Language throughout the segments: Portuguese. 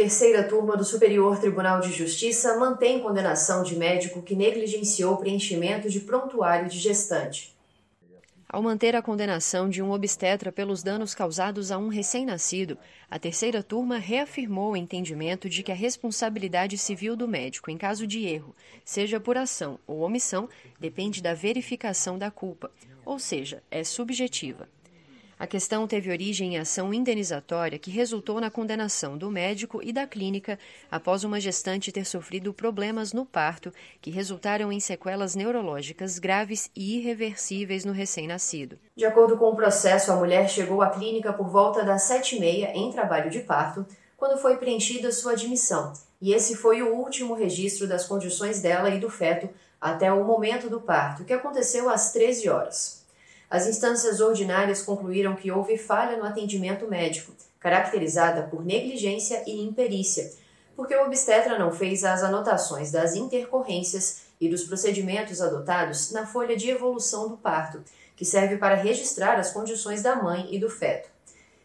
Terceira turma do Superior Tribunal de Justiça mantém condenação de médico que negligenciou preenchimento de prontuário de gestante. Ao manter a condenação de um obstetra pelos danos causados a um recém-nascido, a terceira turma reafirmou o entendimento de que a responsabilidade civil do médico em caso de erro, seja por ação ou omissão, depende da verificação da culpa, ou seja, é subjetiva. A questão teve origem em ação indenizatória que resultou na condenação do médico e da clínica após uma gestante ter sofrido problemas no parto que resultaram em sequelas neurológicas graves e irreversíveis no recém-nascido. De acordo com o processo, a mulher chegou à clínica por volta das sete e meia em trabalho de parto quando foi preenchida sua admissão, e esse foi o último registro das condições dela e do feto até o momento do parto, que aconteceu às 13 horas. As instâncias ordinárias concluíram que houve falha no atendimento médico, caracterizada por negligência e imperícia, porque o obstetra não fez as anotações das intercorrências e dos procedimentos adotados na folha de evolução do parto, que serve para registrar as condições da mãe e do feto.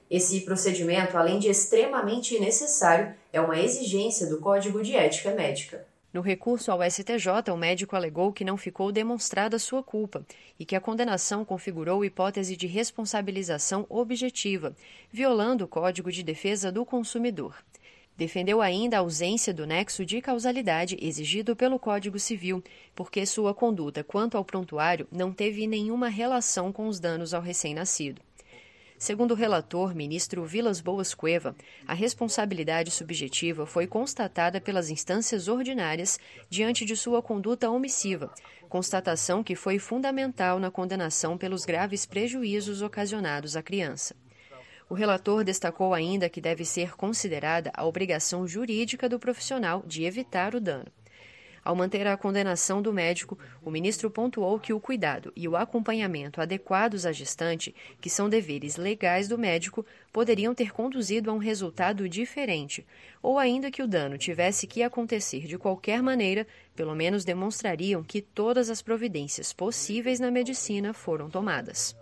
Esse procedimento, além de extremamente necessário, é uma exigência do Código de Ética Médica. No recurso ao STJ, o médico alegou que não ficou demonstrada sua culpa e que a condenação configurou hipótese de responsabilização objetiva, violando o Código de Defesa do Consumidor. Defendeu ainda a ausência do nexo de causalidade exigido pelo Código Civil, porque sua conduta quanto ao prontuário não teve nenhuma relação com os danos ao recém-nascido. Segundo o relator, ministro Vilas Boas Cueva, a responsabilidade subjetiva foi constatada pelas instâncias ordinárias diante de sua conduta omissiva, constatação que foi fundamental na condenação pelos graves prejuízos ocasionados à criança. O relator destacou ainda que deve ser considerada a obrigação jurídica do profissional de evitar o dano. Ao manter a condenação do médico, o ministro pontuou que o cuidado e o acompanhamento adequados à gestante, que são deveres legais do médico, poderiam ter conduzido a um resultado diferente, ou ainda que o dano tivesse que acontecer de qualquer maneira, pelo menos demonstrariam que todas as providências possíveis na medicina foram tomadas.